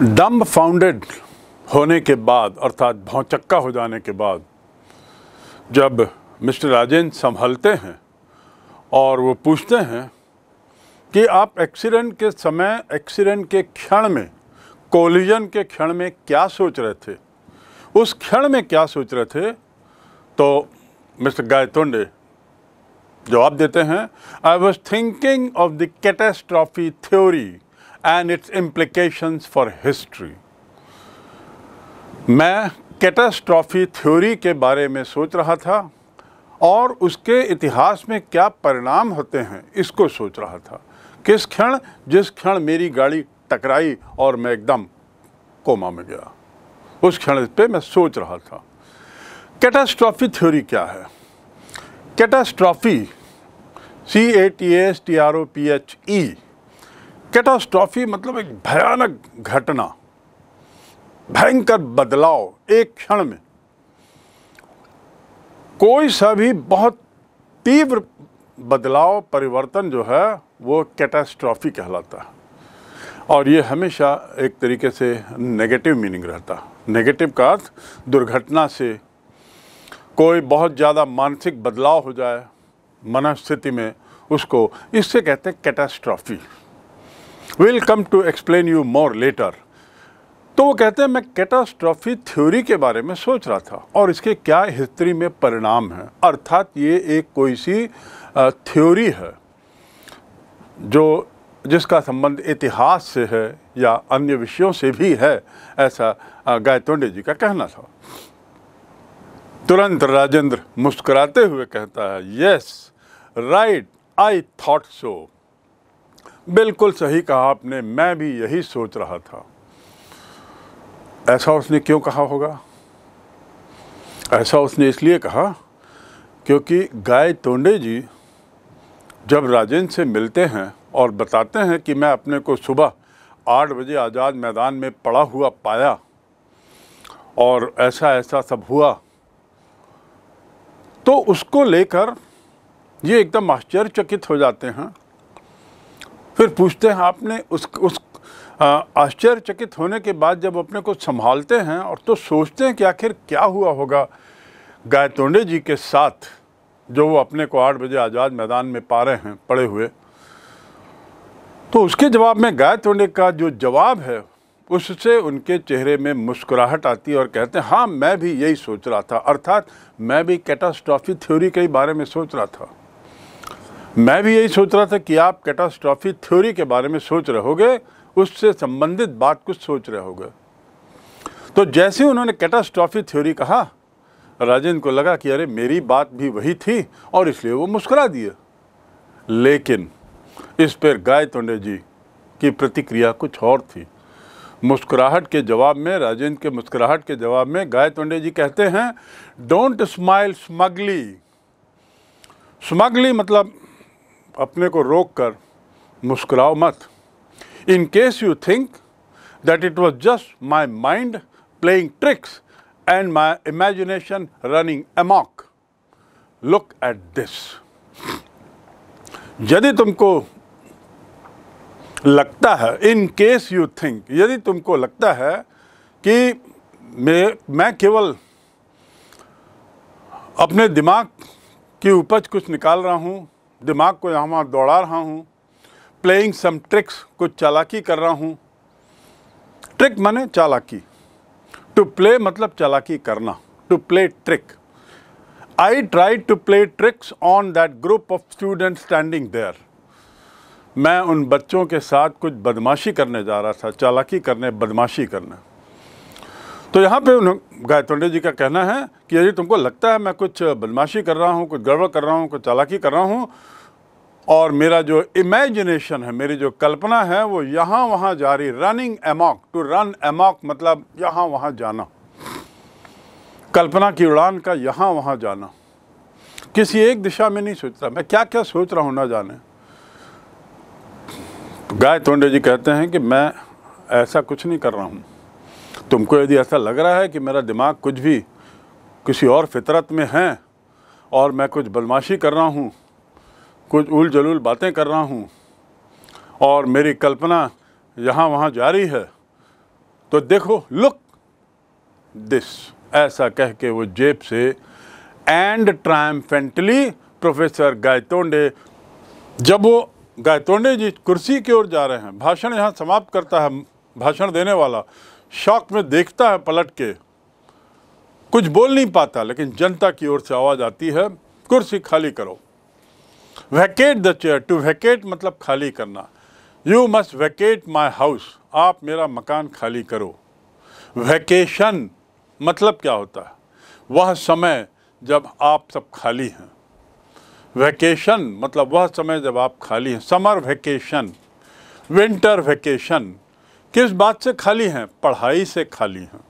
Dumb founded होने के बाद अर्थात भौचक्का हो जाने के बाद जब मिस्टर राजेंद्र संभलते हैं और वो पूछते हैं कि आप एक्सीडेंट के समय एक्सीडेंट के क्षण में कोलिजन के क्षण में क्या सोच रहे थे उस क्षण में क्या सोच रहे थे तो मिस्टर गायतोंडे जवाब देते हैं I was thinking of the catastrophe theory and its implications for history मैं कैटास्ट्रॉफी थ्योरी के बारे में सोच रहा था और उसके इतिहास में क्या परिणाम होते हैं इसको सोच रहा था किस क्षण जिस क्षण मेरी गाड़ी टकराई और मैं एकदम कोमा में गया उस क्षण पे मैं सोच रहा था कैटास्ट्रॉफी थ्योरी क्या है catastrophe C A T S T R O P H E catastrophe मतलब एक भयानक घटना भयंकर बदलाव एक क्षण में कोई सा भी बहुत तीव्र बदलाव परिवर्तन जो है वो कैटास्ट्रॉफी कहलाता है और ये हमेशा एक तरीके से नेगेटिव मीनिंग रहता नेगेटिव का अर्थ दुर्घटना से कोई बहुत ज़्यादा मानसिक बदलाव हो जाए मनस्थिति में उसको इससे कहते हैं catastrophe will come to explain you more later तो वो कहते हैं मैं कैटास्ट्रॉफी थ्योरी के बारे में सोच रहा था और इसके क्या हिस्ट्री में परिणाम है अर्थात ये एक कोई सी थ्योरी है जो जिसका संबंध इतिहास से है या अन्य विषयों से भी है ऐसा गायतोंडे जी का कहना था तुरंत राजेंद्र मुस्कुराते हुए कहता है yes right I thought so बिल्कुल सही कहा आपने मैं भी यही सोच रहा था ऐसा उसने क्यों कहा होगा ऐसा उसने इसलिए कहा क्योंकि गाय तोंडे जी जब राजेंद्र से मिलते हैं और बताते हैं कि मैं अपने को सुबह आठ बजे आज़ाद मैदान में पड़ा हुआ पाया और ऐसा ऐसा सब हुआ तो उसको लेकर ये एकदम आश्चर्यचकित हो जाते हैं फिर पूछते हैं आपने उस उस आश्चर्यचकित होने के बाद जब अपने को संभालते हैं और तो सोचते हैं कि आखिर क्या हुआ होगा गायतोंडे जी के साथ जो वो अपने को आठ बजे आज़ाद मैदान में पा रहे हैं पड़े हुए तो उसके जवाब में गायतोंडे का जो जवाब है उससे उनके चेहरे में मुस्कुराहट आती है और कहते हैं हाँ मैं भी यही सोच रहा था अर्थात मैं भी कैटास्ट्रॉफी थ्योरी के बारे में सोच रहा था मैं भी यही सोच रहा था कि आप कैटास्ट्रॉफी थ्योरी के बारे में सोच रहोगे उससे संबंधित बात कुछ सोच रहे होगे तो जैसे उन्होंने कैटास्ट्रॉफी थ्योरी कहा राजेंद्र को लगा कि अरे मेरी बात भी वही थी और इसलिए वो मुस्कुरा दिए लेकिन इस पर गाय तोंडे जी की प्रतिक्रिया कुछ और थी मुस्कुराहट के जवाब में राजेंद्र के मुस्कुराहट के जवाब में गाय तोंडे जी कहते हैं डोंट स्माइल स्मगली स्मगली मतलब अपने को रोक कर मुस्कुराओ मत in case you think that it was just my mind playing tricks and my imagination running amok look at this यदि तुमको लगता है इन केस यू थिंक यदि तुमको लगता है कि मैं मैं केवल अपने दिमाग की उपज कुछ निकाल रहा हूँ दिमाग को यहाँ वहाँ दौड़ा रहा हूँ प्लेइंग सम ट्रिक्स कुछ चालाकी कर रहा हूँ ट्रिक माने चालाकी टू प्ले मतलब चालाकी करना to play trick I try to play tricks on that group of student standing there मैं उन बच्चों के साथ कुछ बदमाशी करने जा रहा था चालाकी करने बदमाशी करने तो यहाँ पे गायत्रे जी का कहना है कि यदि तुमको लगता है मैं कुछ बदमाशी कर रहा हूँ कुछ गड़बड़ कर रहा हूँ कुछ चालाकी कर रहा हूँ और मेरा जो इमेजिनेशन है मेरी जो कल्पना है वो यहाँ वहाँ जारी running amok to run amok मतलब यहाँ वहाँ जाना कल्पना की उड़ान का यहाँ वहाँ जाना किसी एक दिशा में नहीं सोचता मैं क्या क्या सोच रहा हूँ ना जाने गाय तोंडे जी कहते हैं कि मैं ऐसा कुछ नहीं कर रहा हूँ तुमको यदि ऐसा लग रहा है कि मेरा दिमाग कुछ भी किसी और फितरत में है और मैं कुछ बदमाशी कर रहा हूँ कुछ उल जलूल बातें कर रहा हूँ और मेरी कल्पना यहाँ वहाँ जारी है तो देखो लुक दिस ऐसा कह के वो जेब से एंड ट्रायम्फेंटली प्रोफेसर गायतोंडे जब वो गायतोंडे जी कुर्सी की ओर जा रहे हैं भाषण यहाँ समाप्त करता है भाषण देने वाला शौक में देखता है पलट के कुछ बोल नहीं पाता लेकिन जनता की ओर से आवाज़ आती है कुर्सी खाली करो vacate the chair to vacate मतलब खाली करना you must vacate my house आप मेरा मकान खाली करो वैकेशन मतलब क्या होता है वह समय जब आप सब खाली हैं वैकेशन मतलब वह समय जब आप खाली हैं समर वैकेशन विंटर वैकेशन किस बात से खाली हैं पढ़ाई से खाली हैं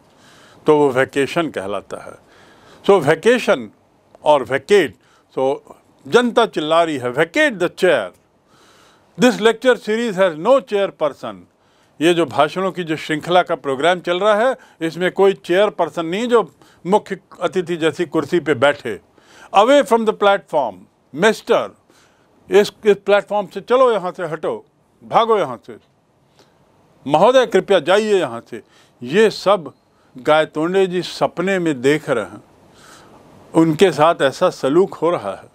तो वो वैकेशन कहलाता है सो so, वैकेशन और वैकेट सो so, जनता चिल्ला रही है vacate the chair this lecture series has no chairperson ये जो भाषणों की जो श्रृंखला का प्रोग्राम चल रहा है इसमें कोई चेयर पर्सन नहीं जो मुख्य अतिथि जैसी कुर्सी पे बैठे away from the platform mister इस इस प्लेटफॉर्म से चलो यहाँ से हटो भागो यहाँ से महोदय कृपया जाइए यहाँ से ये सब गायतोंडे जी सपने में देख रहे हैं उनके साथ ऐसा सलूक हो रहा है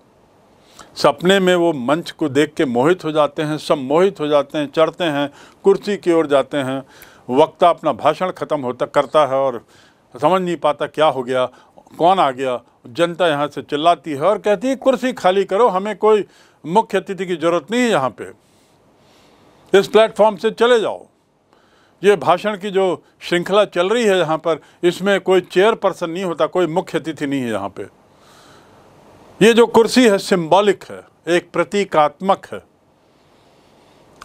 सपने में वो मंच को देख के मोहित हो जाते हैं सब मोहित हो जाते हैं चढ़ते हैं कुर्सी की ओर जाते हैं वक्ता अपना भाषण ख़त्म होता करता है और समझ नहीं पाता क्या हो गया कौन आ गया जनता यहाँ से चिल्लाती है और कहती है कुर्सी खाली करो हमें कोई मुख्य अतिथि की ज़रूरत नहीं है यहाँ पे इस प्लेटफॉर्म से चले जाओ ये भाषण की जो श्रृंखला चल रही है यहाँ पर इसमें कोई चेयर पर्सन नहीं होता कोई मुख्य अतिथि नहीं है यहाँ पर ये जो कुर्सी है सिंबॉलिक है एक प्रतीकात्मक है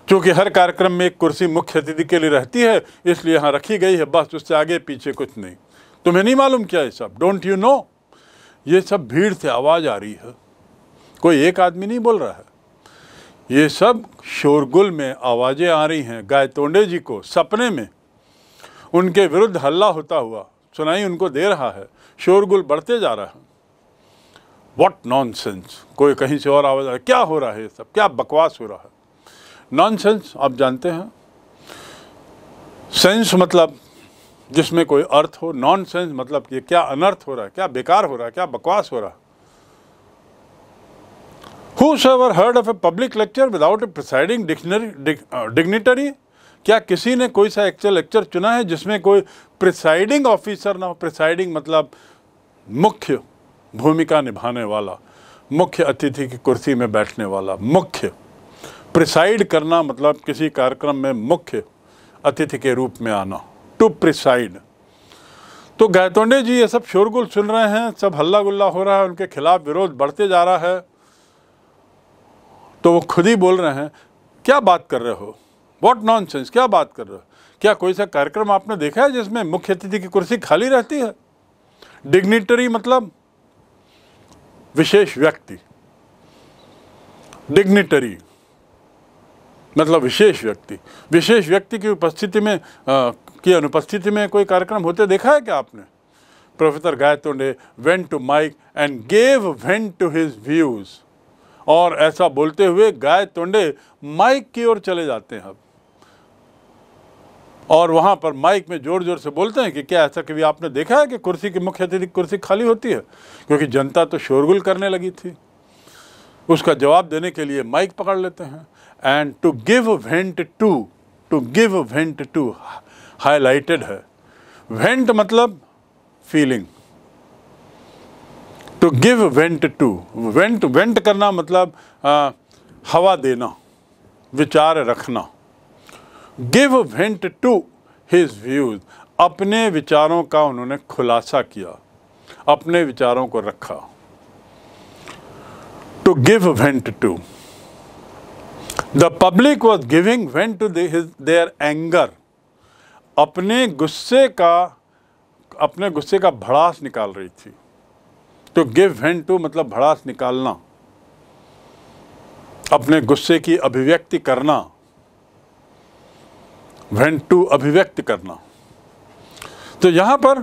क्योंकि हर कार्यक्रम में एक कुर्सी मुख्य अतिथि के लिए रहती है इसलिए यहाँ रखी गई है बस उससे आगे पीछे कुछ नहीं तुम्हें नहीं मालूम क्या ये सब डोंट यू नो ये सब भीड़ से आवाज़ आ रही है कोई एक आदमी नहीं बोल रहा है ये सब शोरगुल में आवाज़ें आ रही हैं गायतोंडे जी को सपने में उनके विरुद्ध हल्ला होता हुआ सुनाई उनको दे रहा है शोरगुल बढ़ते जा रहा है वॉट नॉन सेंस कोई कहीं से और आवाज़ आ क्या हो रहा है सब क्या बकवास हो रहा है नॉन सेंस आप जानते हैं सेंस मतलब जिसमें कोई अर्थ हो नॉन सेंस मतलब कि क्या अनर्थ हो रहा है क्या बेकार हो रहा है क्या बकवास हो रहा है Who's ever heard a a public lecture without a presiding dignitary uh, क्या किसी ने कोई सा एक्चुअल लेक्चर चुना है जिसमें कोई प्रिसाइडिंग ऑफिसर ना हो प्रिसाइडिंग मतलब मुख्य भूमिका निभाने वाला मुख्य अतिथि की कुर्सी में बैठने वाला मुख्य प्रिसाइड करना मतलब किसी कार्यक्रम में मुख्य अतिथि के रूप में आना टू प्रिसाइड तो गायतोंडे जी ये सब शोरगुल सुन रहे हैं सब हल्ला गुल्ला हो रहा है उनके खिलाफ विरोध बढ़ते जा रहा है तो वो खुद ही बोल रहे हैं क्या बात कर रहे हो वॉट नॉन क्या बात कर रहे हो क्या कोई सा कार्यक्रम आपने देखा है जिसमें मुख्य अतिथि की कुर्सी खाली रहती है डिग्निटरी मतलब विशेष व्यक्ति डिग्निटरी मतलब विशेष व्यक्ति विशेष व्यक्ति की उपस्थिति में आ, की अनुपस्थिति में कोई कार्यक्रम होते देखा है क्या आपने professor Gaitonde went to mike and gave vent to his views और ऐसा बोलते हुए गायतोंडे माइक की ओर चले जाते हैं अब और वहाँ पर माइक में ज़ोर ज़ोर से बोलते हैं कि क्या ऐसा कभी आपने देखा है कि कुर्सी की मुख्य अतिथि कुर्सी खाली होती है क्योंकि जनता तो शोरगुल करने लगी थी उसका जवाब देने के लिए माइक पकड़ लेते हैं and to give vent to to give vent to highlighted है वेंट मतलब feeling to give vent to vent vent करना मतलब आ, हवा देना विचार रखना give vent to his views अपने विचारों का उन्होंने खुलासा किया अपने विचारों को रखा to give vent to the public was giving vent to their anger अपने गुस्से का अपने गुस्से का भड़ास निकाल रही थी टू गिव वेंट टू मतलब भड़ास निकालना अपने गुस्से की अभिव्यक्ति करना वेंटू अभिव्यक्त करना तो यहाँ पर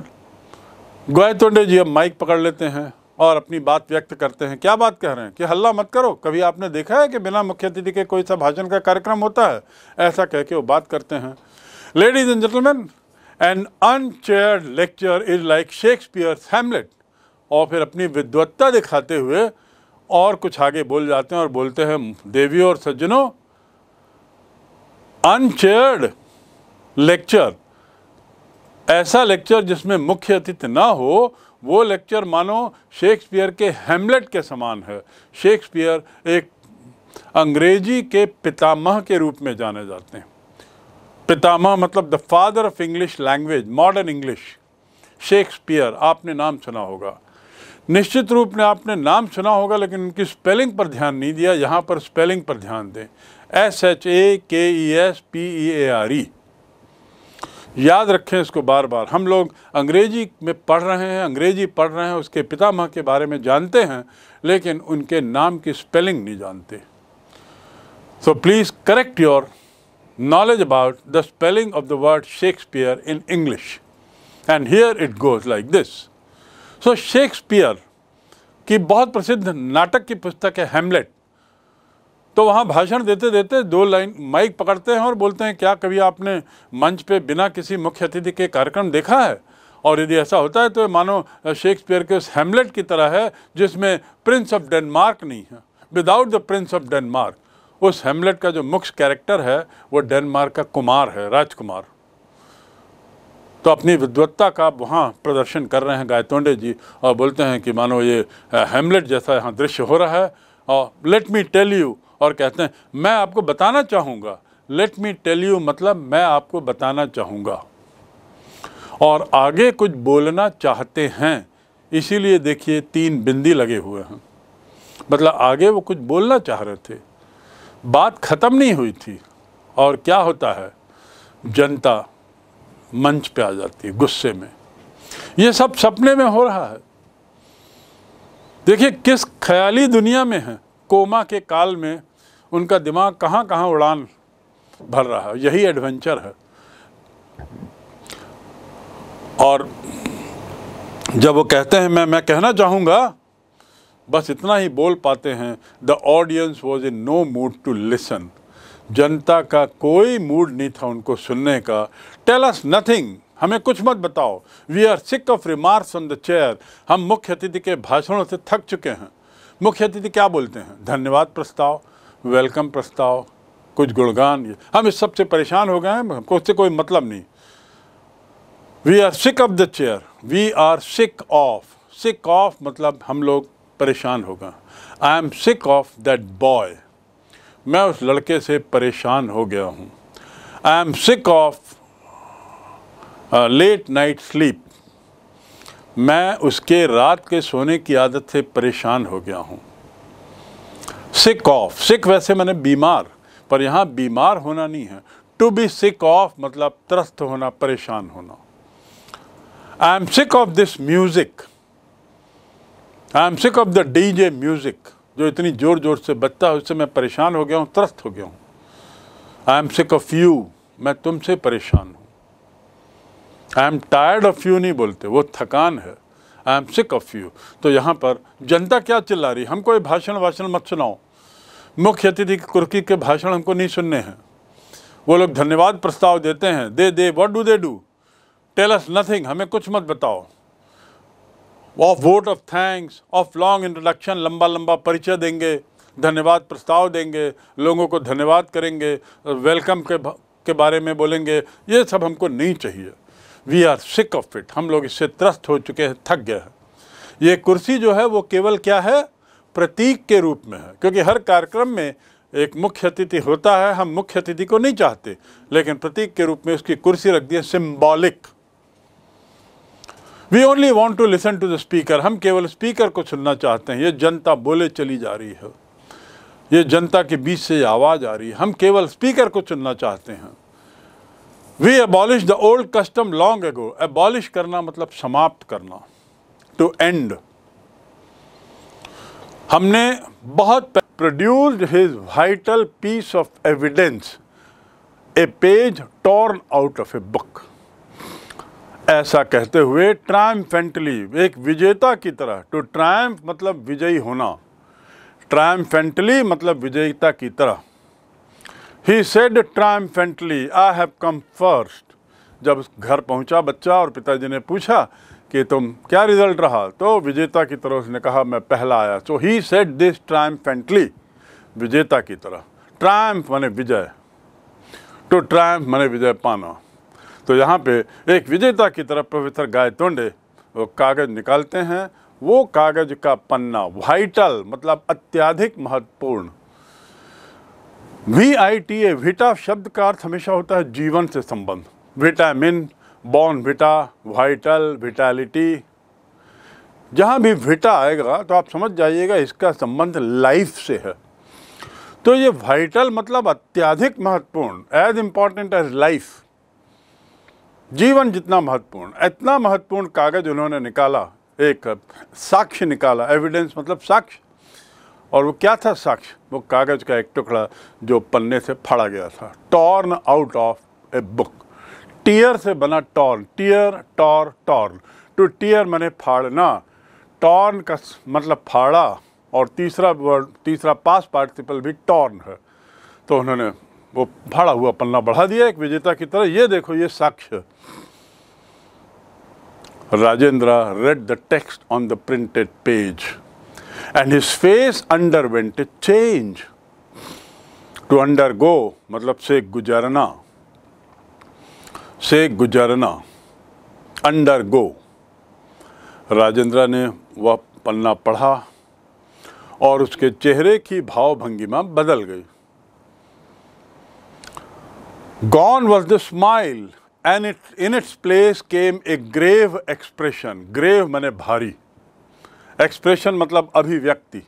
गोयतोंडे जी अब माइक पकड़ लेते हैं और अपनी बात व्यक्त करते हैं क्या बात कह रहे हैं कि हल्ला मत करो कभी आपने देखा है कि बिना मुख्य अतिथि के कोई सा भाषण का कार्यक्रम होता है ऐसा कह के वो बात करते हैं ladies and gentleman an unchaired lecture is like Shakespeare Hamlet और फिर अपनी विद्वत्ता दिखाते हुए और कुछ आगे बोल जाते हैं और बोलते हैं देवियों और सज्जनों अनचेयर्ड लेक्चर ऐसा लेक्चर जिसमें मुख्य अतिथि ना हो वो लेक्चर मानो शेक्सपियर के हेमलेट के समान है शेक्सपियर एक अंग्रेजी के पितामह के रूप में जाने जाते हैं पितामह मतलब the father of English language modern English Shakespeare आपने नाम सुना होगा निश्चित रूप में आपने नाम सुना होगा लेकिन उनकी स्पेलिंग पर ध्यान नहीं दिया यहाँ पर स्पेलिंग पर ध्यान दें S H A K E S P E A R E याद रखें इसको बार बार हम लोग अंग्रेजी में पढ़ रहे हैं अंग्रेजी पढ़ रहे हैं उसके पितामह के बारे में जानते हैं लेकिन उनके नाम की स्पेलिंग नहीं जानते so please correct your knowledge about the spelling of the word Shakespeare in English and here it goes like this so Shakespeare की बहुत प्रसिद्ध नाटक की पुस्तक है हेमलेट तो वहाँ भाषण देते देते दो लाइन माइक पकड़ते हैं और बोलते हैं क्या कभी आपने मंच पे बिना किसी मुख्य अतिथि के कार्यक्रम देखा है और यदि ऐसा होता है तो मानो शेक्सपियर के उस हेमलेट की तरह है जिसमें प्रिंस ऑफ डेनमार्क नहीं है without the prince of Denmark उस हेमलेट का जो मुख्य कैरेक्टर है वो डेनमार्क का कुमार है राजकुमार तो अपनी विद्वत्ता का वहाँ प्रदर्शन कर रहे हैं गायतोंडे जी और बोलते हैं कि मानो ये हेमलेट जैसा यहाँ दृश्य हो रहा है और लेट मी टेल यू और कहते हैं मैं आपको बताना चाहूँगा लेट मी टेल यू मतलब मैं आपको बताना चाहूँगा और आगे कुछ बोलना चाहते हैं इसीलिए देखिए तीन बिंदी लगे हुए हैं मतलब आगे वो कुछ बोलना चाह रहे थे बात ख़त्म नहीं हुई थी और क्या होता है जनता मंच पे आ जाती है गुस्से में ये सब सपने में हो रहा है देखिए किस ख्याली दुनिया में है कोमा के काल में उनका दिमाग कहाँ कहाँ उड़ान भर रहा है यही एडवेंचर है और जब वो कहते हैं मैं मैं कहना चाहूँगा बस इतना ही बोल पाते हैं the audience was in no mood to listen जनता का कोई मूड नहीं था उनको सुनने का टेल अस नथिंग हमें कुछ मत बताओ we are sick of remarks on the chair हम मुख्य अतिथि के भाषणों से थक चुके हैं मुख्य अतिथि क्या बोलते हैं धन्यवाद प्रस्ताव वेलकम प्रस्ताव कुछ गुणगान हम इस सब से परेशान हो गए हैं हमको उससे कोई मतलब नहीं we are sick of the chair we are sick of sick of मतलब हम लोग परेशान हो गए I am sick of that boy मैं उस लड़के से परेशान हो गया हूँ I am sick of late night sleep मैं उसके रात के सोने की आदत से परेशान हो गया हूँ सिक ऑफ सिक वैसे मैंने बीमार पर यहाँ बीमार होना नहीं है टू बी सिक ऑफ मतलब त्रस्त होना परेशान होना I am sick of this music I am sick of the D J music जो इतनी ज़ोर ज़ोर से बजता है उससे मैं परेशान हो गया हूँ त्रस्त हो गया हूँ I am sick of you मैं तुमसे परेशान हूँ I am tired of you नहीं बोलते वो थकान है I am sick of you तो यहाँ पर जनता क्या चिल्ला रही हमको ये भाषण वाषण मत सुनाओ मुख्य अतिथि की कुर्की के भाषण हमको नहीं सुनने हैं वो लोग धन्यवाद प्रस्ताव देते हैं they they what do they do tell us nothing हमें कुछ मत बताओ of vote of thanks of long introduction लंबा लंबा परिचय देंगे धन्यवाद प्रस्ताव देंगे लोगों को धन्यवाद करेंगे वेलकम के के बारे में बोलेंगे ये सब हमको नहीं चाहिए we are sick of it हम लोग इससे त्रस्त हो चुके हैं थक गए हैं ये कुर्सी जो है वो केवल क्या है प्रतीक के रूप में है क्योंकि हर कार्यक्रम में एक मुख्य अतिथि होता है हम मुख्य अतिथि को नहीं चाहते लेकिन प्रतीक के रूप में उसकी कुर्सी रख दी है symbolic we only want to listen to the speaker हम केवल स्पीकर को सुनना चाहते हैं ये जनता बोले चली जा रही है ये जनता के बीच से आवाज़ आ रही है हम केवल स्पीकर को चुनना चाहते हैं we abolish the old custom long ago abolish करना मतलब समाप्त करना टू एंड हमने बहुत produced his vital piece of evidence a page torn out of a book ऐसा कहते हुए ट्रायम्फेंटली एक विजेता की तरह टू तो ट्रायम्फ मतलब विजयी होना ट्रायम्फेंटली मतलब विजेता की तरह ही said triumphantly I have come first जब घर पहुंचा बच्चा और पिताजी ने पूछा कि तुम क्या रिजल्ट रहा तो विजेता की तरह उसने कहा मैं पहला आया सो ही सेट दिस ट्रायम्फेंटली विजेता की तरह ट्रायम्फ माने विजय तो ट्रायम्फ माने विजय पाना तो यहाँ पे एक विजेता की तरफ प्रोफेसर तोंडे वो कागज़ निकालते हैं वो कागज़ का पन्ना वाइटल मतलब अत्याधिक महत्वपूर्ण वी आई टी ए विटा शब्द का अर्थ हमेशा होता है जीवन से संबंध विटामिन बॉन विटा वाइटल विटालिटी जहाँ भी विटा आएगा तो आप समझ जाइएगा इसका संबंध लाइफ से है तो ये वाइटल मतलब अत्याधिक महत्वपूर्ण एज इम्पॉर्टेंट एज लाइफ जीवन जितना महत्वपूर्ण इतना महत्वपूर्ण कागज उन्होंने निकाला एक साक्ष्य निकाला एविडेंस मतलब साक्ष्य और वो क्या था साक्ष्य वो कागज का एक टुकड़ा जो पन्ने से फाड़ा गया था torn out of a book tear से बना torn tear tore torn to तो टीयर मैंने फाड़ना टॉर्न का मतलब फाड़ा और तीसरा वर्ड तीसरा पास पार्टिसिपल भी टॉर्न है तो उन्होंने वो फाड़ा हुआ पन्ना बढ़ा दिया एक विजेता की तरह ये देखो ये साक्ष्य Rajendra read the text on the printed page and his face underwent change to undergo मतलब से गुजरना से गुजरना अंडर गो राजेंद्रा ने वह पन्ना पढ़ा और उसके चेहरे की भावभंगिमा बदल गई gone was the smile and it in its place came a grave expression grave मैने भारी एक्सप्रेशन मतलब अभिव्यक्ति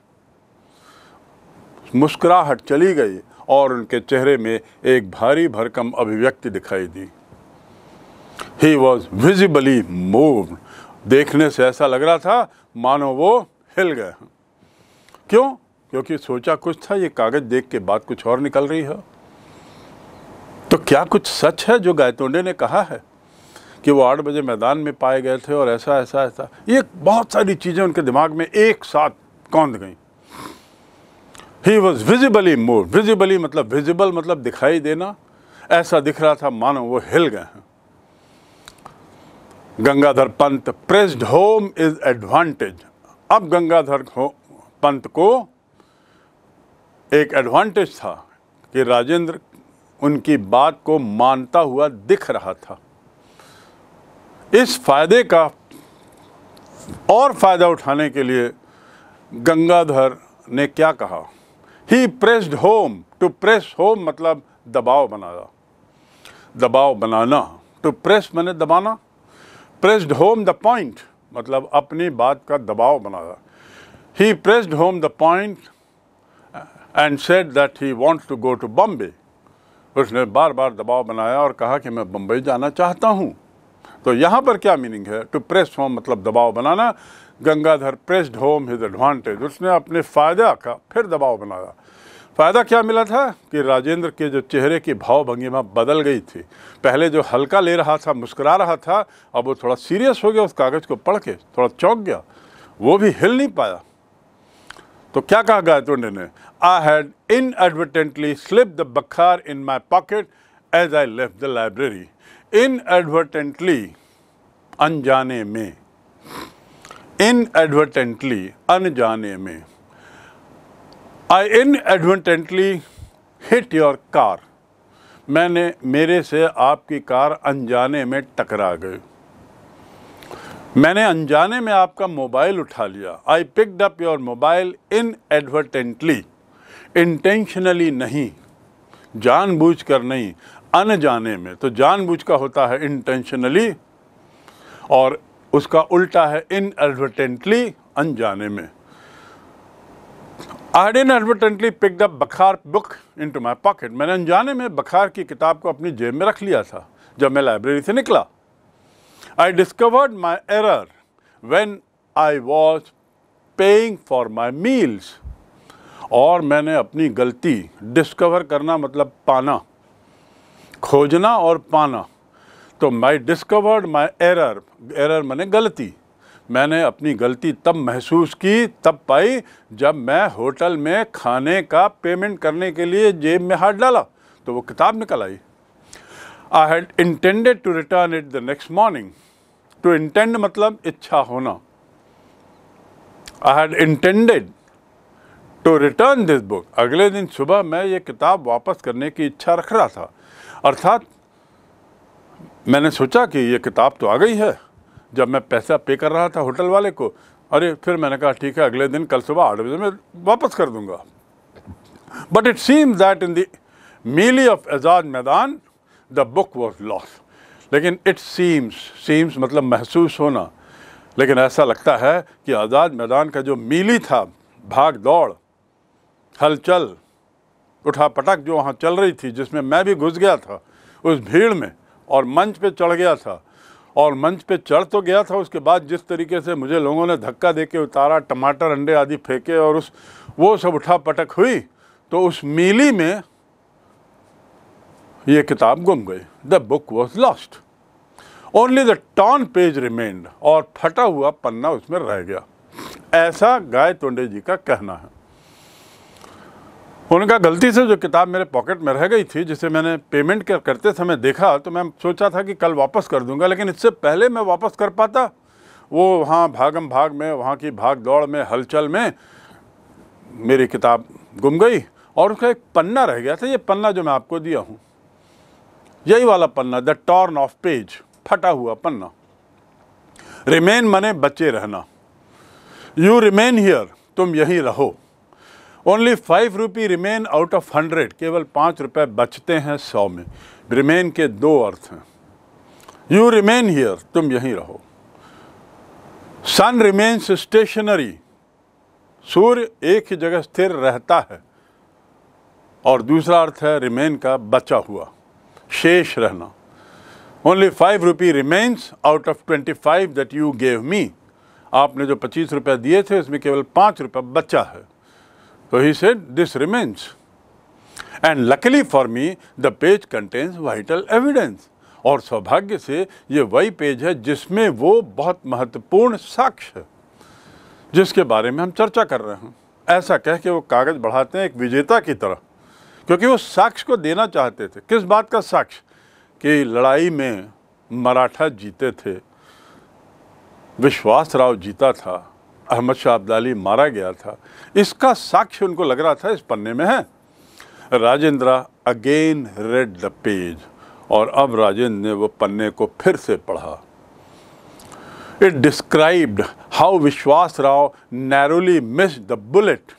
मुस्कुराहट चली गई और उनके चेहरे में एक भारी भरकम अभिव्यक्ति दिखाई दी ही वॉज विजिबली मूव देखने से ऐसा लग रहा था मानो वो हिल गए क्यों क्योंकि सोचा कुछ था ये कागज़ देख के बात कुछ और निकल रही है तो क्या कुछ सच है जो गायतोंडे ने कहा है कि वो आठ बजे मैदान में पाए गए थे और ऐसा ऐसा ऐसा ये बहुत सारी चीज़ें उनके दिमाग में एक साथ कौंध गई he was visibly move visibly मतलब विजिबल मतलब दिखाई देना ऐसा दिख रहा था मानो वो हिल गए हैं Gangadhar Pant pressed home his advantage अब गंगाधर पंत को एक एडवांटेज था कि राजेंद्र उनकी बात को मानता हुआ दिख रहा था इस फायदे का और फ़ायदा उठाने के लिए गंगाधर ने क्या कहा he pressed home to press home मतलब दबाव बनाना दबाव बनाना टू प्रेस मैंने दबाना प्रेस्ड होम द पॉइंट मतलब अपनी बात का दबाव बनाया he pressed home the point and said that he wants to go to Bombay उसने बार बार दबाव बनाया और कहा कि मैं बम्बई जाना चाहता हूँ तो यहाँ पर क्या मीनिंग है टू प्रेस होम मतलब दबाव बनाना Gangadhar pressed home his advantage उसने अपने फ़ायदा का फिर दबाव बनाया फ़ायदा क्या मिला था कि राजेंद्र के जो चेहरे की भाव भंगिमा बदल गई थी पहले जो हल्का ले रहा था मुस्कुरा रहा था अब वो थोड़ा सीरियस हो गया उस कागज़ को पढ़ के थोड़ा चौंक गया वो भी हिल नहीं पाया तो क्या कहा गायतोंडे ने I had inadvertently slip the Bakhar in my pocket as I left the library inadvertently अनजाने में इन एडवर्टेंटली अनजाने में I inadvertently hit your car मैंने मेरे से आपकी कार अनजाने में टकरा गई मैंने अनजाने में आपका मोबाइल उठा लिया I picked up your mobile inadvertently intentionally नहीं बूझ कर नहीं अनजाने में तो जानबूझ का होता है इंटेंशनली और उसका उल्टा है इन एडवर्टेंटली अनजाने में I then advertently pick the Bakhar book into my pocket मैंने अनजाने में बखार की किताब को अपनी जेब में रख लिया था जब मैं लाइब्रेरी से निकला I discovered my error when I was paying for my meals और मैंने अपनी गलती डिस्कवर करना मतलब पाना खोजना और पाना तो my discovered my error error मैंने गलती मैंने अपनी गलती तब महसूस की तब पाई जब मैं होटल में खाने का पेमेंट करने के लिए जेब में हाथ डाला तो वो किताब निकल आई I had intended to return it the next morning to intend मतलब इच्छा होना I had intended to return this book अगले दिन सुबह मैं ये किताब वापस करने की इच्छा रख रहा था अर्थात मैंने सोचा कि यह किताब तो आ गई है जब मैं पैसा पे कर रहा था होटल वाले को अरे फिर मैंने कहा ठीक है अगले दिन कल सुबह आठ बजे मैं वापस कर दूंगा but it seems that in the melee of Azad Maidan the book was lost लेकिन इट सीम्स सीम्स मतलब महसूस होना लेकिन ऐसा लगता है कि आज़ाद मैदान का जो मीली था भाग दौड़ हलचल उठा पटक जो वहाँ चल रही थी जिसमें मैं भी घुस गया था उस भीड़ में और मंच पे चढ़ गया था और मंच पे चढ़ तो गया था उसके बाद जिस तरीके से मुझे लोगों ने धक्का दे के उतारा टमाटर अंडे आदि फेंके और उस वो सब उठा पटक हुई तो उस मीली में ये किताब गुम गई the book was lost only the torn page remained और फटा हुआ पन्ना उसमें रह गया ऐसा गाय तोंडे जी का कहना है उनका गलती से जो किताब मेरे पॉकेट में रह गई थी जिसे मैंने पेमेंट कर करते समय देखा तो मैं सोचा था कि कल वापस कर दूंगा लेकिन इससे पहले मैं वापस कर पाता वो वहाँ भागम भाग में वहाँ की भाग दौड़ में हलचल में मेरी किताब गुम गई और उसका एक पन्ना रह गया था ये पन्ना जो मैं आपको दिया हूँ यही वाला पन्ना द टॉर्न ऑफ पेज फटा हुआ पन्ना रिमेन मने बचे रहना यू रिमेन हियर तुम यहीं रहो only five rupee remain out of hundred केवल पाँच रुपये बचते हैं सौ में रिमेन के दो अर्थ हैं यू रिमेन हियर तुम यहीं रहो सन रिमेन्स स्टेशनरी सूर्य एक ही जगह स्थिर रहता है और दूसरा अर्थ है रिमेन का बचा हुआ शेष रहना only five rupee remains out of twenty five that you gave me आपने जो पच्चीस रुपये दिए थे उसमें केवल पाँच रुपये बचा है So he said, this remains. And luckily for me, the page contains vital evidence. और सौभाग्य से ये वही पेज है जिसमें वो बहुत महत्वपूर्ण साक्ष्य जिसके बारे में हम चर्चा कर रहे हैं ऐसा कह के वो कागज़ बढ़ाते हैं एक विजेता की तरह क्योंकि वो साक्ष्य को देना चाहते थे किस बात का साक्ष्य कि लड़ाई में मराठा जीते थे विश्वास राव जीता था अहमद शाह अब्दाली मारा गया था इसका साक्ष्य उनको लग रहा था इस पन्ने में है Rajendra again read the page और अब राजेंद्र ने वो पन्ने को फिर से पढ़ा it described how Vishwas Rao narrowly miss the bullet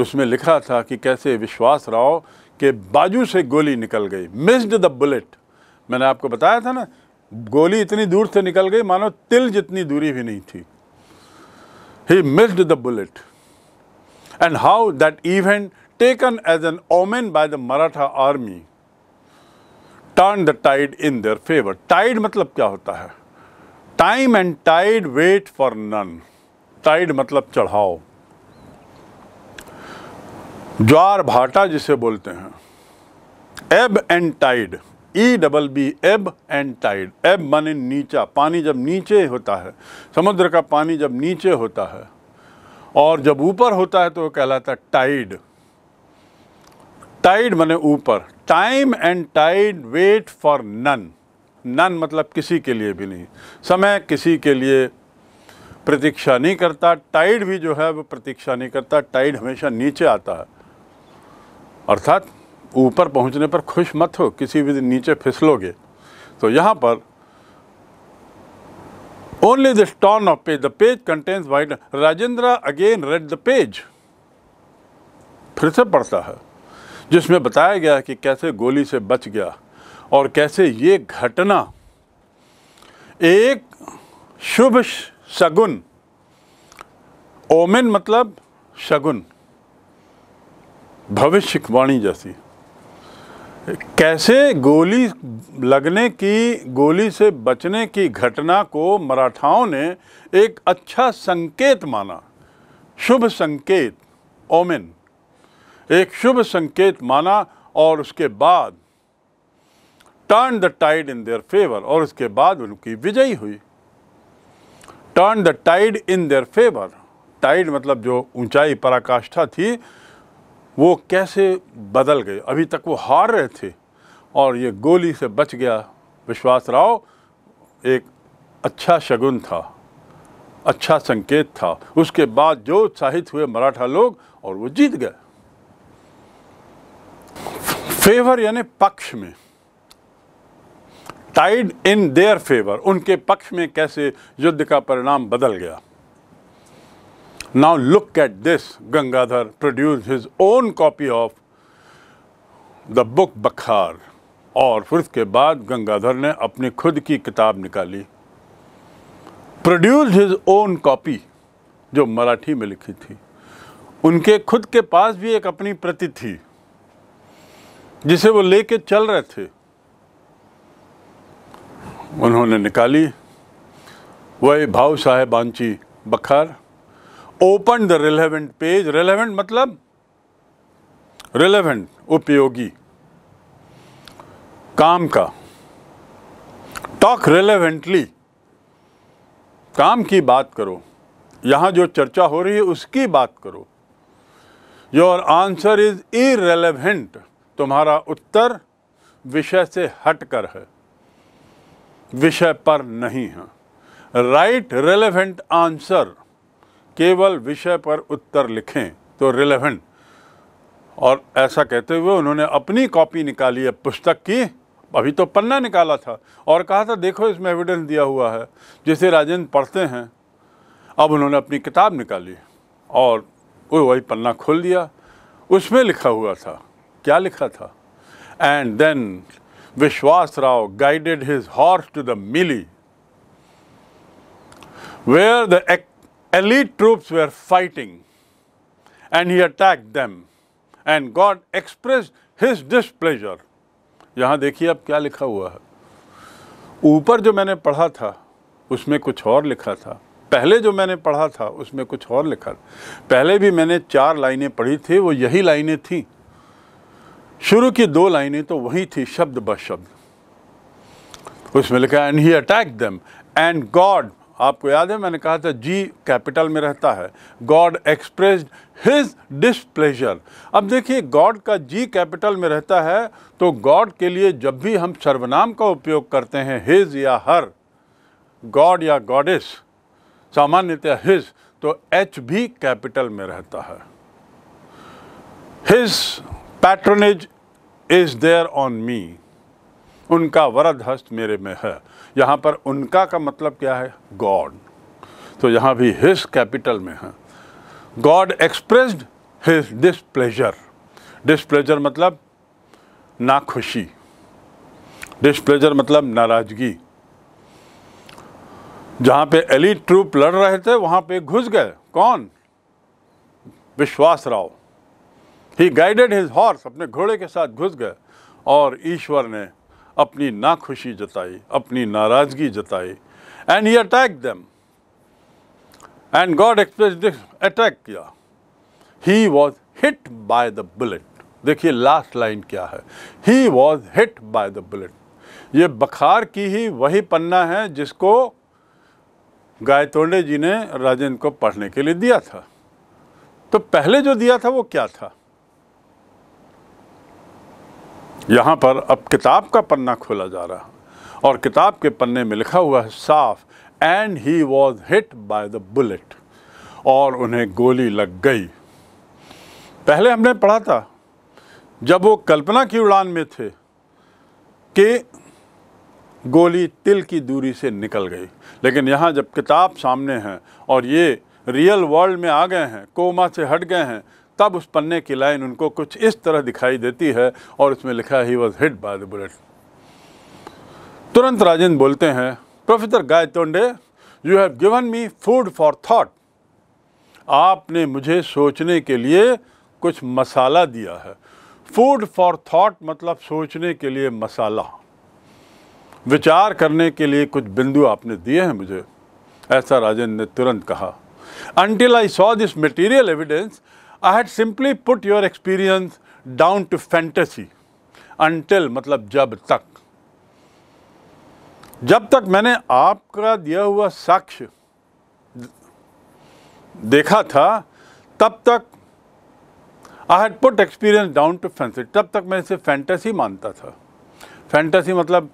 उसमें लिखा था कि कैसे विश्वास राव के बाजू से गोली निकल गई मिस्ड द बुलेट मैंने आपको बताया था ना गोली इतनी दूर से निकल गई मानो तिल जितनी दूरी भी नहीं थी He missed the bullet. And how that event, taken as an omen by the Maratha army, turn the tide in their favour tide मतलब क्या होता है time and tide wait for none tide मतलब चढ़ाव ज्वार भाटा जिसे बोलते हैं ebb and tide E double B ebb and tide ebb माने नीचा पानी जब नीचे होता है समुद्र का पानी जब नीचे होता है और जब ऊपर होता है तो कहलाता है टाइड टाइड माने ऊपर time and tide wait for none none मतलब किसी के लिए भी नहीं समय किसी के लिए प्रतीक्षा नहीं करता टाइड भी जो है वो प्रतीक्षा नहीं करता टाइड हमेशा नीचे आता है अर्थात ऊपर पहुंचने पर खुश मत हो किसी भी दिन नीचे फिसलोगे तो यहाँ पर only the stone of page the page contains white Rajendra again read the page फिर से पढ़ता है जिसमें बताया गया कि कैसे गोली से बच गया और कैसे ये घटना एक शुभ शगुन ओमेन मतलब शगुन भविष्यवाणी जैसी कैसे गोली लगने की गोली से बचने की घटना को मराठाओं ने एक अच्छा संकेत माना शुभ संकेत ओमिन एक शुभ संकेत माना और उसके बाद turn the tide in their favour और उसके बाद उनकी विजयी हुई turn the tide in their favour tide मतलब जो ऊंचाई पराकाष्ठा थी वो कैसे बदल गए अभी तक वो हार रहे थे और ये गोली से बच गया विश्वास राव एक अच्छा शगुन था अच्छा संकेत था उसके बाद जो उत्साहित हुए मराठा लोग और वो जीत गए फेवर यानी पक्ष में टाइड इन देयर फेवर उनके पक्ष में कैसे युद्ध का परिणाम बदल गया Now look at this. Gangadhar produced his own copy of the book Bakhar और फिर उसके बाद गंगाधर ने अपनी खुद की किताब निकाली प्रोड्यूस हिज ओन कॉपी जो मराठी में लिखी थी उनके खुद के पास भी एक अपनी प्रति थी जिसे वो लेके चल रहे थे उन्होंने निकाली वही भाव साहेब आंची Bakhar open the relevant page relevant मतलब रेलेवेंट उपयोगी काम का टॉक रिलेवेंटली काम की बात करो यहां जो चर्चा हो रही है उसकी बात करो योर आंसर इज इरेलीवेंट तुम्हारा उत्तर विषय से हटकर है विषय पर नहीं है राइट रेलेवेंट आंसर केवल विषय पर उत्तर लिखें तो रिलेवेंट और ऐसा कहते हुए उन्होंने अपनी कॉपी निकाली है पुस्तक की अभी तो पन्ना निकाला था और कहा था देखो इसमें एविडेंस दिया हुआ है जिसे राजेंद्र पढ़ते हैं अब उन्होंने अपनी किताब निकाली और वो वही पन्ना खोल दिया उसमें लिखा हुआ था क्या लिखा था and then Vishwas Rao guided his horse to the melee where the elite troops were fighting and he attacked them and God expressed his displeasure. यहाँ देखिए अब क्या लिखा हुआ है ऊपर जो मैंने पढ़ा था उसमें कुछ और लिखा था पहले जो मैंने पढ़ा था उसमें कुछ और लिखा था पहले भी मैंने चार लाइनें पढ़ी थी वो यही लाइनें थी शुरू की दो लाइनें तो वही थी शब्द ब शब्द उसमें लिखा and he attack them and god आपको याद है मैंने कहा था जी कैपिटल में रहता है गॉड एक्सप्रेस्ड हिज डिस्प्लेजर अब देखिए गॉड का जी कैपिटल में रहता है तो गॉड के लिए जब भी हम सर्वनाम का उपयोग करते हैं हिज या हर गॉड या गॉडेस सामान्यतः हिज तो एच भी कैपिटल में रहता है his patronage is there on me उनका वरद हस्त मेरे में है यहाँ पर उनका का मतलब क्या है गॉड तो यहाँ भी हिस कैपिटल में है god expressed his displeasure displeasure मतलब नाखुशी डिसप्लेजर मतलब नाराज़गी जहाँ पे एली ट्रूप लड़ रहे थे वहाँ पे घुस गए कौन Vishwas Rao he guided his horse अपने घोड़े के साथ घुस गए और ईश्वर ने अपनी नाखुशी जताई अपनी नाराज़गी जताई and he attack them and god express this attack किया he was hit by the bullet देखिए लास्ट लाइन क्या है he was hit by the bullet ये बखार की ही वही पन्ना है जिसको गायतोंडे जी ने राजेंद्र को पढ़ने के लिए दिया था तो पहले जो दिया था वो क्या था यहाँ पर अब किताब का पन्ना खोला जा रहा और किताब के पन्ने में लिखा हुआ है साफ and he was hit by the bullet और उन्हें गोली लग गई पहले हमने पढ़ा था जब वो कल्पना की उड़ान में थे कि गोली तिल की दूरी से निकल गई लेकिन यहाँ जब किताब सामने है और ये रियल वर्ल्ड में आ गए हैं कोमा से हट गए हैं तब उस पन्ने की लाइन उनको कुछ इस तरह दिखाई देती है और उसमें लिखा he was hit by the bullet तुरंत राजेंद्र बोलते हैं professor Gaitonde you have given me food for thought आपने मुझे सोचने के लिए कुछ मसाला दिया है फूड फॉर थॉट मतलब सोचने के लिए मसाला विचार करने के लिए कुछ बिंदु आपने दिए हैं मुझे ऐसा राजेंद्र ने तुरंत कहा until I saw this material evidence I had simply put your experience down to fantasy until मतलब जब तक जब तक मैंने आपका दिया हुआ साक्ष्य देखा था तब तक I had put experience down to fancy तब तक मैं इसे फैंटेसी मानता था फैंटेसी मतलब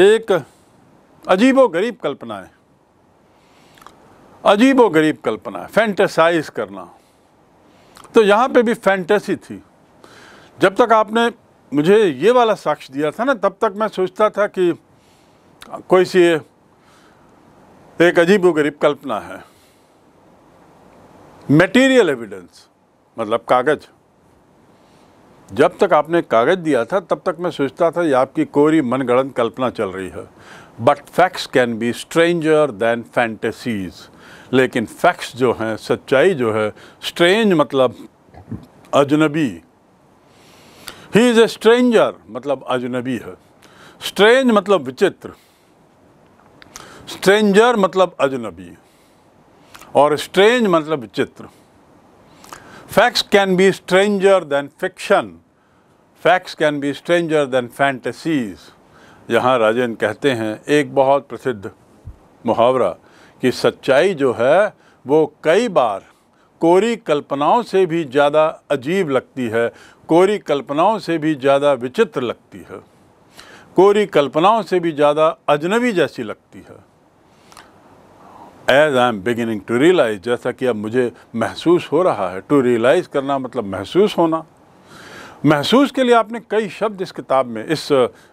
एक अजीबो गरीब कल्पना है अजीबो गरीब कल्पना है फैंटेसाइज करना तो यहाँ पे भी फैंटेसी थी जब तक आपने मुझे ये वाला साक्ष दिया था ना तब तक मैं सोचता था कि कोई सी एक अजीब गरीब कल्पना है मटेरियल एविडेंस मतलब कागज जब तक आपने कागज दिया था तब तक मैं सोचता था ये आपकी कोरी मनगढ़ंत कल्पना चल रही है but facts can be stranger than fantasies लेकिन फैक्ट्स जो हैं सच्चाई जो है स्ट्रेंज मतलब अजनबी ही इज़ ए स्ट्रेंजर मतलब अजनबी है स्ट्रेंज मतलब विचित्र स्ट्रेंजर मतलब अजनबी और स्ट्रेंज मतलब विचित्र facts can be stranger than fiction facts can be stranger than fantasies यहाँ राजेंद्र कहते हैं एक बहुत प्रसिद्ध मुहावरा कि सच्चाई जो है वो कई बार कोरी कल्पनाओं से भी ज़्यादा अजीब लगती है कोरी कल्पनाओं से भी ज़्यादा विचित्र लगती है कोरी कल्पनाओं से भी ज़्यादा अजनबी जैसी लगती है as I am beginning to realise जैसा कि अब मुझे महसूस हो रहा है टू रियलाइज़ करना मतलब महसूस होना महसूस के लिए आपने कई शब्द इस किताब में इस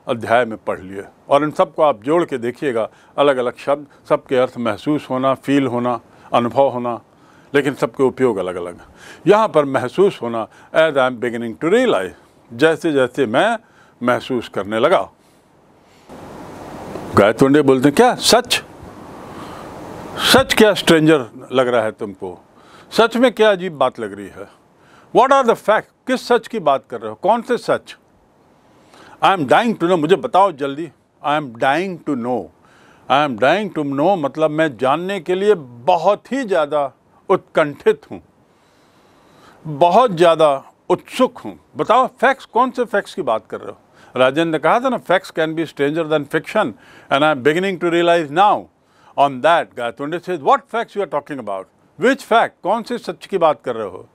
अध्याय में पढ़ लिए और इन सबको आप जोड़ के देखिएगा अलग अलग शब्द सबके अर्थ महसूस होना फील होना अनुभव होना लेकिन सबके उपयोग अलग अलग यहाँ पर महसूस होना as I am beginning to realise जैसे जैसे मैं महसूस करने लगा गाय बोलते हैं क्या सच सच क्या स्ट्रेंजर लग रहा है तुमको सच में क्या अजीब बात लग रही है वॉट आर द फैक्ट किस सच की बात कर रहे हो कौन से सच I am dying to know मुझे बताओ जल्दी I am dying to know I am dying to know मतलब मैं जानने के लिए बहुत ही ज़्यादा उत्कंठित हूँ बहुत ज़्यादा उत्सुक हूँ बताओ फैक्ट्स कौन से फैक्ट्स की बात कर रहे हो राजेंद्र ने कहा था ना facts can be stranger than fiction and I am beginning to realise now on that गायत्री से what facts you are talking about which fact कौन से सच की बात कर रहे हो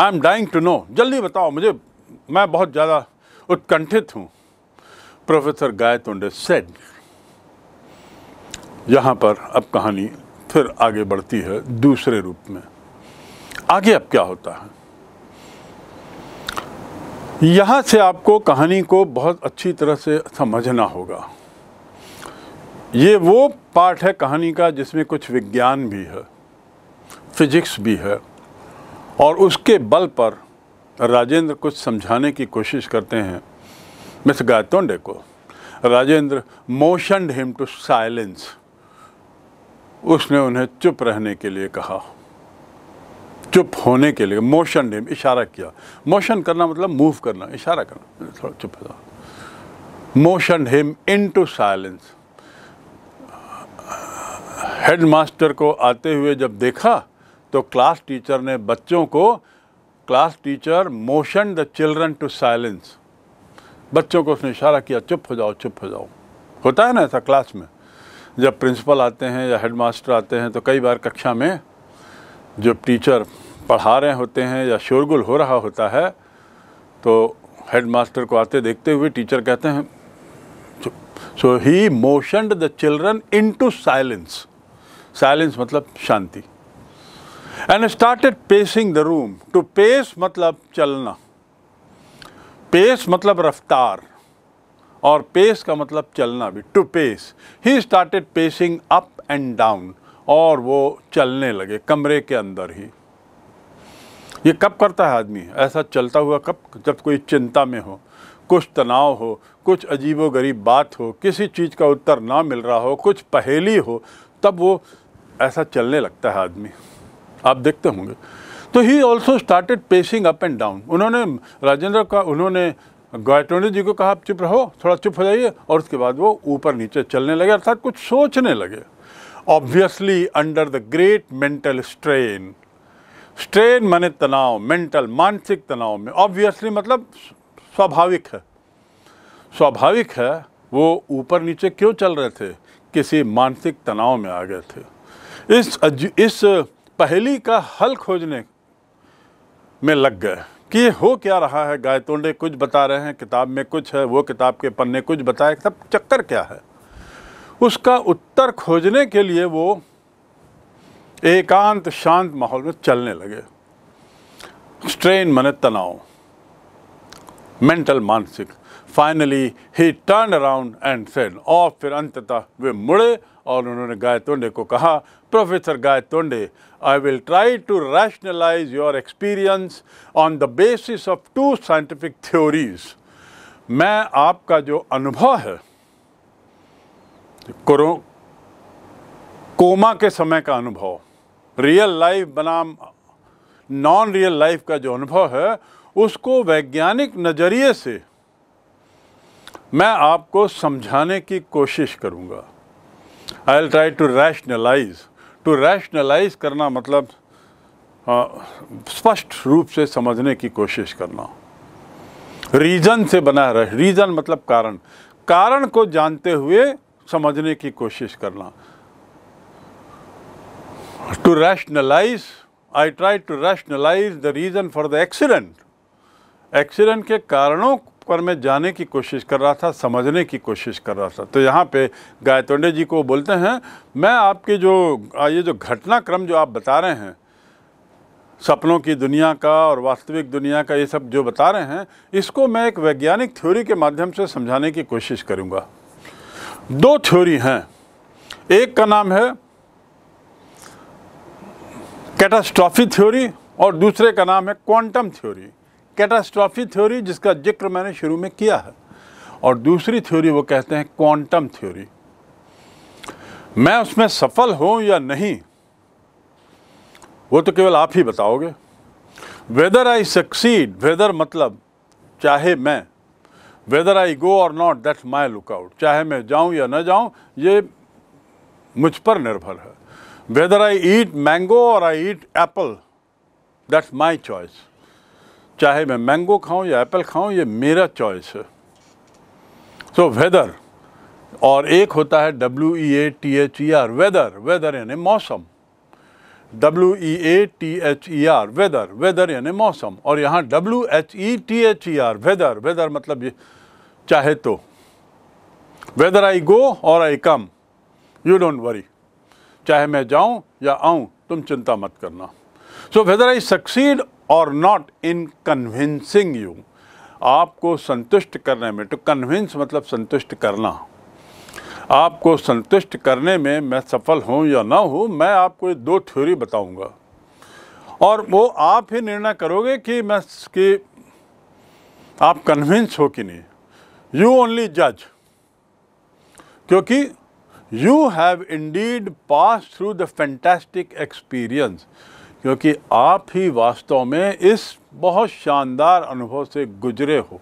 I am dying to know जल्दी बताओ मुझे मैं बहुत ज़्यादा उत्कंठित हूँ प्रोफेसर गायतोंडे सेड यहाँ पर अब कहानी फिर आगे बढ़ती है दूसरे रूप में आगे अब क्या होता है यहाँ से आपको कहानी को बहुत अच्छी तरह से समझना होगा ये वो पार्ट है कहानी का जिसमें कुछ विज्ञान भी है फिजिक्स भी है और उसके बल पर राजेंद्र कुछ समझाने की कोशिश करते हैं मिस गायतोंडे को Rajendra motion him to silence उसने उन्हें चुप रहने के लिए कहा चुप होने के लिए मोशन हिम इशारा किया मोशन करना मतलब मूव करना इशारा करना थोड़ा चुप हो motion him in to silence head master को आते हुए जब देखा तो क्लास टीचर ने बच्चों को class teacher motion the children to silence बच्चों को उसने इशारा किया चुप हो जाओ चुप हो जाओ होता है ना ऐसा क्लास में जब प्रिंसिपल आते हैं या हेडमास्टर आते हैं तो कई बार कक्षा में जो टीचर पढ़ा रहे होते हैं या शोरगुल हो रहा होता है तो हेडमास्टर को आते देखते हुए टीचर कहते हैं so he motioned the children in to silence silence मतलब शांति and started pacing the room to pace मतलब चलना पेस मतलब रफ्तार और पेस का मतलब चलना भी to pace he started pacing up and down और वो चलने लगे कमरे के अंदर ही ये कब करता है आदमी ऐसा चलता हुआ कब जब कोई चिंता में हो कुछ तनाव हो कुछ अजीबोगरीब बात हो किसी चीज़ का उत्तर ना मिल रहा हो कुछ पहेली हो तब वो ऐसा चलने लगता है आदमी आप देखते होंगे तो he also started pacing up and down उन्होंने राजेंद्र का उन्होंने गायटोनी जी को कहा आप चुप रहो थोड़ा चुप हो जाइए और उसके बाद वो ऊपर नीचे चलने लगे अर्थात कुछ सोचने लगे obviously under the great mental strain strain माने तनाव मेंटल मानसिक तनाव में ऑब्वियसली मतलब स्वाभाविक है स्वाभाविक है वो ऊपर नीचे क्यों चल रहे थे किसी मानसिक तनाव में आ गए थे इस इस पहली का हल खोजने में लग गए कि हो क्या रहा है गाय तोंडे कुछ बता रहे हैं किताब में कुछ है वो किताब के पन्ने कुछ बताए सब चक्कर क्या है उसका उत्तर खोजने के लिए वो एकांत शांत माहौल में चलने लगे स्ट्रेन मन तनाव मेंटल मानसिक finally he turn around and said और फिर अंततः वे मुड़े और उन्होंने गाय तोंडे को कहा Professor Gayatonde, I will try to rationalize your experience on the basis of two scientific theories. मैं आपका जो अनुभव है करो कोमा के समय का अनुभव रियल लाइफ बनाम नॉन रियल लाइफ का जो अनुभव है उसको वैज्ञानिक नज़रिए से मैं आपको समझाने की कोशिश करूँगा I will try to rationalise to rationalise करना मतलब स्पष्ट रूप से समझने की कोशिश करना रीज़न से बना रह रीज़न मतलब कारण कारण को जानते हुए समझने की कोशिश करना to rationalise I try to rationalise the reason for the accident accident के कारणों पर मैं जाने की कोशिश कर रहा था समझने की कोशिश कर रहा था तो यहाँ पे गायतोंडे जी को बोलते हैं मैं आपके जो ये जो घटनाक्रम जो आप बता रहे हैं सपनों की दुनिया का और वास्तविक दुनिया का ये सब जो बता रहे हैं इसको मैं एक वैज्ञानिक थ्योरी के माध्यम से समझाने की कोशिश करूँगा दो थ्योरी हैं एक का नाम है कैटास्ट्रॉफी थ्योरी और दूसरे का नाम है क्वांटम थ्योरी कैटास्ट्रॉफी थ्योरी जिसका जिक्र मैंने शुरू में किया है और दूसरी थ्योरी वो कहते हैं क्वांटम थ्योरी मैं उसमें सफल हूँ या नहीं वो तो केवल आप ही बताओगे वेदर आई सक्सीड वेदर मतलब चाहे मैं वेदर आई गो और नॉट दैट्स माई लुकआउट चाहे मैं जाऊँ या ना जाऊँ ये मुझ पर निर्भर है वेदर आई ईट मैंगो और I eat apple that's my choice चाहे मैं मैंगो खाऊं या एप्पल खाऊं ये मेरा चॉइस है सो वेदर और एक होता है W E A T H E R weather weather यानी मौसम W E A T H E R weather weather यानी मौसम और यहाँ W H E T H E R weather whether मतलब ये चाहे तो वेदर आई गो और I come you don't worry चाहे मैं जाऊँ या आऊँ तुम चिंता मत करना सो वेदर आई सक्सीड और नॉट इन कन्विंसिंग यू आपको संतुष्ट करने में टू तो कन्विंस मतलब संतुष्ट करना आपको संतुष्ट करने में मैं सफल हूँ या ना हूँ मैं आपको ये दो थ्योरी बताऊँगा और वो आप ही निर्णय करोगे कि मैं कि आप कन्विंस हो कि नहीं यू ओनली जज क्योंकि you have indeed pass through the fantastic experience क्योंकि आप ही वास्तव में इस बहुत शानदार अनुभव से गुजरे हो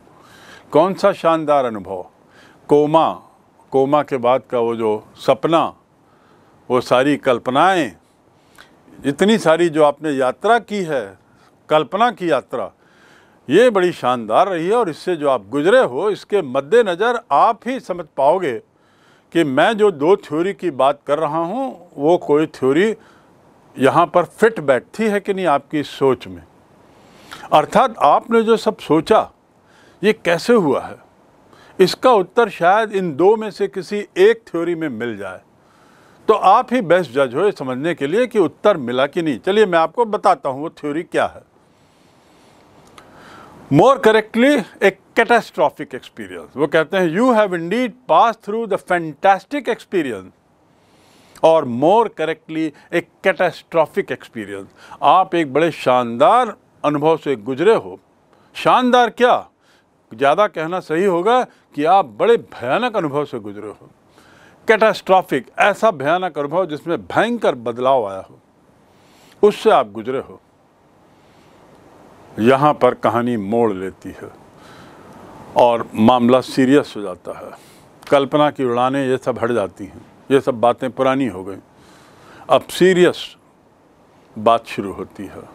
कौन सा शानदार अनुभव कोमा कोमा के बाद का वो जो सपना वो सारी कल्पनाएं इतनी सारी जो आपने यात्रा की है कल्पना की यात्रा ये बड़ी शानदार रही है और इससे जो आप गुजरे हो इसके मद्देनज़र आप ही समझ पाओगे कि मैं जो दो थ्योरी की बात कर रहा हूँ वो कोई थ्योरी यहाँ पर फिट बैठती है कि नहीं आपकी सोच में अर्थात आपने जो सब सोचा ये कैसे हुआ है इसका उत्तर शायद इन दो में से किसी एक थ्योरी में मिल जाए तो आप ही बेस्ट जज हो समझने के लिए कि उत्तर मिला कि नहीं चलिए मैं आपको बताता हूँ वो थ्योरी क्या है मोर करेक्टली एक कैटेस्ट्रॉफिक एक्सपीरियंस वो कहते हैं you have indeed pass through the fantastic experience और मोर करेक्टली एक कैटास्ट्रॉफिक एक्सपीरियंस आप एक बड़े शानदार अनुभव से गुजरे हो शानदार क्या ज़्यादा कहना सही होगा कि आप बड़े भयानक अनुभव से गुजरे हो कैटास्ट्रॉफिक ऐसा भयानक अनुभव जिसमें भयंकर बदलाव आया हो उससे आप गुजरे हो यहाँ पर कहानी मोड़ लेती है और मामला सीरियस हो जाता है कल्पना की उड़ानें ये सब हट जाती हैं ये सब बातें पुरानी हो गई अब सीरियस बात शुरू होती है